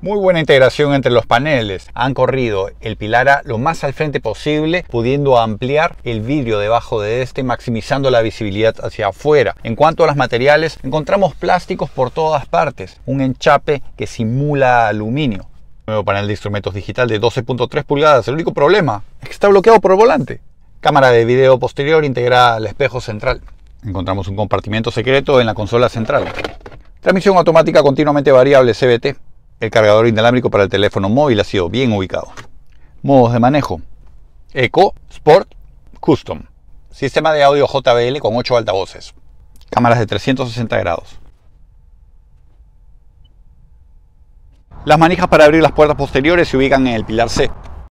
Muy buena integración entre los paneles. Han corrido el pilar A lo más al frente posible, pudiendo ampliar el vidrio debajo de este, maximizando la visibilidad hacia afuera. En cuanto a los materiales, encontramos plásticos por todas partes, un enchape que simula aluminio. Nuevo panel de instrumentos digital de 12.3 pulgadas. El único problema es que está bloqueado por el volante. Cámara de video posterior integrada al espejo central. Encontramos un compartimento secreto en la consola central. Transmisión automática continuamente variable CBT el cargador inalámbrico para el teléfono móvil ha sido bien ubicado. Modos de manejo. Eco, Sport, Custom. Sistema de audio JBL con 8 altavoces. Cámaras de 360 grados. Las manijas para abrir las puertas posteriores se ubican en el pilar C.